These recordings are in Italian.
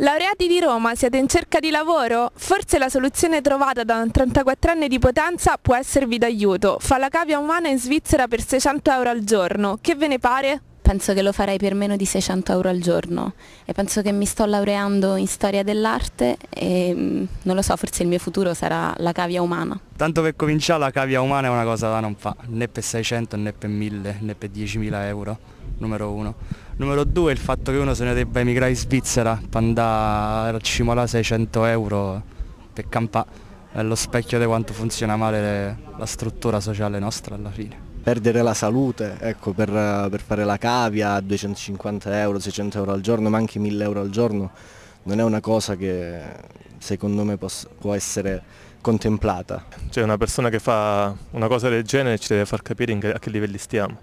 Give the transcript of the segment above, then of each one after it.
Laureati di Roma, siete in cerca di lavoro? Forse la soluzione trovata da un 34enne di Potenza può esservi d'aiuto. Fa la cavia umana in Svizzera per 600 euro al giorno. Che ve ne pare? Penso che lo farei per meno di 600 euro al giorno e penso che mi sto laureando in storia dell'arte e mm, non lo so, forse il mio futuro sarà la cavia umana. Tanto per cominciare la cavia umana è una cosa da non fa, né per 600 né per 1000 né per 10.000 euro, numero uno. Numero due il fatto che uno se ne debba emigrare in Svizzera per andare a cimolare 600 euro per campare. È lo specchio di quanto funziona male la struttura sociale nostra alla fine perdere la salute, ecco, per, per, fare la cavia a 250 euro, 600 euro al giorno, ma anche 1000 euro al giorno, non è una cosa che secondo me può essere contemplata. Cioè una persona che fa una cosa del genere ci deve far capire a che livelli stiamo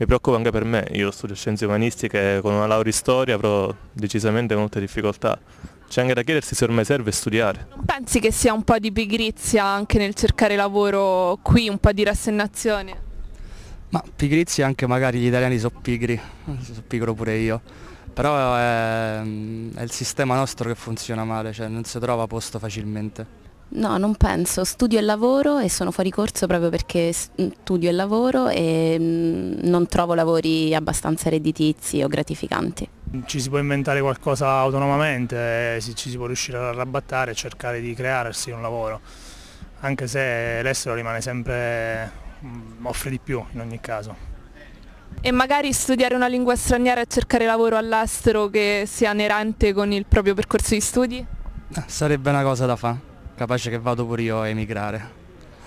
mi preoccupa anche per me, io studio scienze umanistiche e con una laurea in storia avrò decisamente molte difficoltà. C'è anche da chiedersi se ormai serve studiare. Non pensi che sia un po' di pigrizia anche nel cercare lavoro qui, un po' di rassegnazione? Ma pigrizia anche magari gli italiani sono pigri, sono pigro pure io, però è, è il sistema nostro che funziona male, cioè non si trova posto facilmente. No, non penso. Studio e lavoro e sono fuori corso proprio perché mm, studio e lavoro e mm, non trovo lavori abbastanza redditizi o gratificanti. Ci si può inventare qualcosa autonomamente, eh, ci si può riuscire ad arrabattare e cercare di crearsi un lavoro, anche se l'estero rimane sempre, mm, offre di più in ogni caso. E magari studiare una lingua straniera e cercare lavoro all'estero che sia anerente con il proprio percorso di studi? Eh, sarebbe una cosa da fare. Capace che vado pure io a emigrare,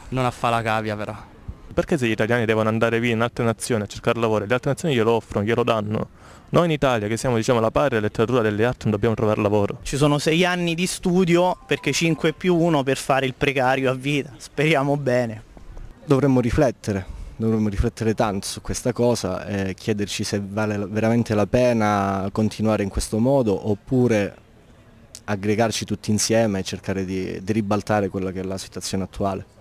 non a fare la cavia però. Perché se gli italiani devono andare via in altre nazioni a cercare lavoro, le altre nazioni glielo offrono, glielo danno, noi in Italia, che siamo diciamo, la pari letteratura delle arti, non dobbiamo trovare lavoro. Ci sono sei anni di studio perché 5 più 1 per fare il precario a vita. Speriamo bene. Dovremmo riflettere, dovremmo riflettere tanto su questa cosa e chiederci se vale veramente la pena continuare in questo modo oppure aggregarci tutti insieme e cercare di, di ribaltare quella che è la situazione attuale.